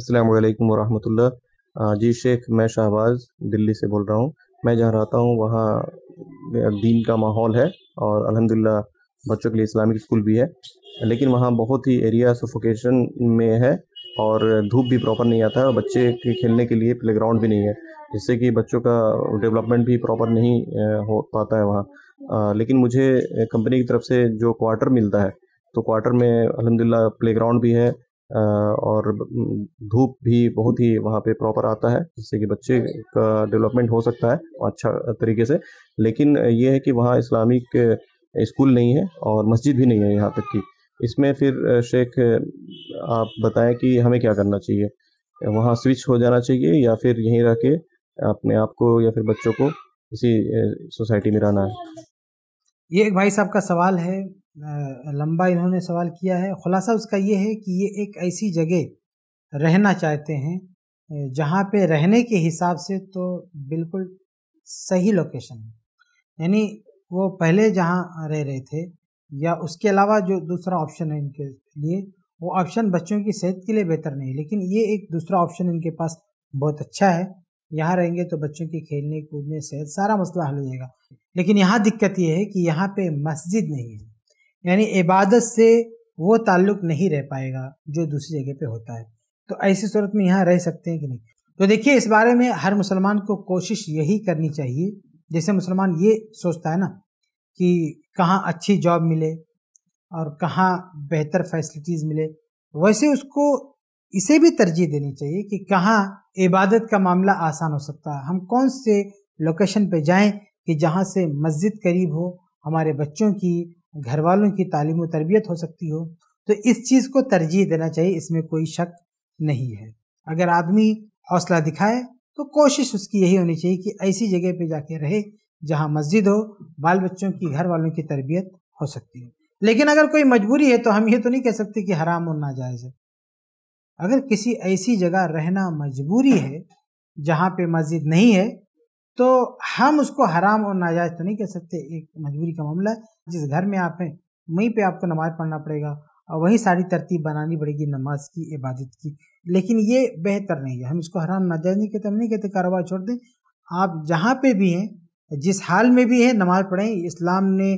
अस्सलाम वालेकुम जी शेख मैं शाहबाज दिल्ली से बोल रहा हूँ मैं जहाँ रहता हूँ वहाँ दीन का माहौल है और अलहमदिल्ला बच्चों के लिए इस्लामिक स्कूल भी है लेकिन वहाँ बहुत ही एरिया सफोकेशन में है और धूप भी प्रॉपर नहीं आता है और बच्चे के खेलने के लिए प्लेग्राउंड भी नहीं है जिससे कि बच्चों का डेवलपमेंट भी प्रॉपर नहीं हो पाता है वहाँ लेकिन मुझे कंपनी की तरफ से जो क्वार्टर मिलता है तो क्वार्टर में अलहमदिल्ला प्लेग्राउंड भी है और धूप भी बहुत ही वहाँ पे प्रॉपर आता है जिससे कि बच्चे का डेवलपमेंट हो सकता है अच्छा तरीके से लेकिन ये है कि वहाँ इस्लामिक स्कूल नहीं है और मस्जिद भी नहीं है यहाँ तक कि इसमें फिर शेख आप बताएं कि हमें क्या करना चाहिए वहाँ स्विच हो जाना चाहिए या फिर यहीं रह के अपने आप को या फिर बच्चों को इसी सोसाइटी में रहना है ये एक भाई साहब का सवाल है लंबा इन्होंने सवाल किया है ख़ुलासा उसका ये है कि ये एक ऐसी जगह रहना चाहते हैं जहाँ पे रहने के हिसाब से तो बिल्कुल सही लोकेशन है यानी वो पहले जहाँ रह रहे थे या उसके अलावा जो दूसरा ऑप्शन है इनके लिए वो ऑप्शन बच्चों की सेहत के लिए बेहतर नहीं लेकिन ये एक दूसरा ऑप्शन इनके पास बहुत अच्छा है यहाँ रहेंगे तो बच्चों के खेलने कूदने सेहत सारा मसला हल हो जाएगा लेकिन यहाँ दिक्कत ये है कि यहाँ पे मस्जिद नहीं है यानी इबादत से वो ताल्लुक नहीं रह पाएगा जो दूसरी जगह पे होता है तो ऐसी सूरत में यहाँ रह सकते हैं कि नहीं तो देखिए इस बारे में हर मुसलमान को कोशिश यही करनी चाहिए जैसे मुसलमान ये सोचता है ना कि कहाँ अच्छी जॉब मिले और कहाँ बेहतर फैसिलिटीज़ मिले वैसे उसको इसे भी तरजीह देनी चाहिए कि कहाँ इबादत का मामला आसान हो सकता है हम कौन से लोकेशन पे जाएं कि जहाँ से मस्जिद करीब हो हमारे बच्चों की घर वालों की तालीम व तरबियत हो सकती हो तो इस चीज़ को तरजीह देना चाहिए इसमें कोई शक नहीं है अगर आदमी हौसला दिखाए तो कोशिश उसकी यही होनी चाहिए कि ऐसी जगह पे जाके रहे जहाँ मस्जिद हो बाल बच्चों की घर वालों की तरबियत हो सकती है लेकिन अगर कोई मजबूरी है तो हम ये तो नहीं कह सकते कि हराम और नाजायज़ है अगर किसी ऐसी जगह रहना मजबूरी है जहाँ पे मस्जिद नहीं है तो हम उसको हराम और नाजायज़ तो नहीं कह सकते एक मजबूरी का मामला है जिस घर में आप हैं वहीं पे आपको नमाज़ पढ़ना पड़ेगा और वहीं सारी तरतीब बनानी पड़ेगी नमाज की इबादत की लेकिन ये बेहतर नहीं है हम इसको हराम नाजायज़ नहीं कहते हम नहीं कहते कारोबार छोड़ दें आप जहाँ पर भी हैं जिस हाल में भी हैं नमाज़ पढ़ें इस्लाम ने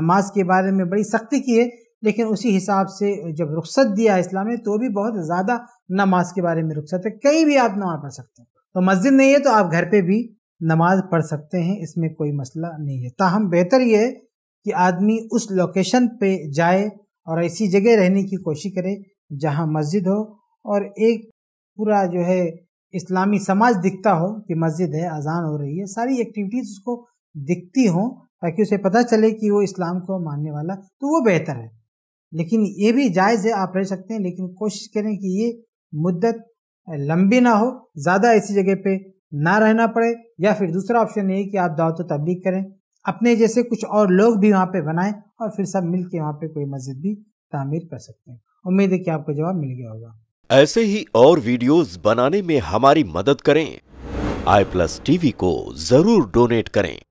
नमाज के बारे में बड़ी सख्ती की है लेकिन उसी हिसाब से जब रुख्सत दिया इस्लाम ने तो भी बहुत ज़्यादा नमाज के बारे में रुख्सत है कहीं भी आप नमाज पढ़ सकते हैं तो मस्जिद नहीं है तो आप घर पे भी नमाज पढ़ सकते हैं इसमें कोई मसला नहीं है ताहम बेहतर ये कि आदमी उस लोकेशन पे जाए और ऐसी जगह रहने की कोशिश करे जहाँ मस्जिद हो और एक पूरा जो है इस्लामी समाज दिखता हो कि मस्जिद है अजान हो रही है सारी एक्टिविटीज़ उसको दिखती हों ताकि उसे पता चले कि वो इस्लाम को मानने वाला तो वो बेहतर है लेकिन ये भी जायज़ है आप रह सकते हैं लेकिन कोशिश करें कि ये मुद्दत लंबी ना हो ज़्यादा ऐसी जगह पे ना रहना पड़े या फिर दूसरा ऑप्शन यही कि आप दावत तबलीग करें अपने जैसे कुछ और लोग भी वहाँ पे बनाएं और फिर सब मिल के वहाँ पे कोई मस्जिद भी तामीर कर सकते हैं उम्मीद है कि आपको जवाब मिल गया होगा ऐसे ही और वीडियोस बनाने में हमारी मदद करें आई प्लस टीवी को जरूर डोनेट करें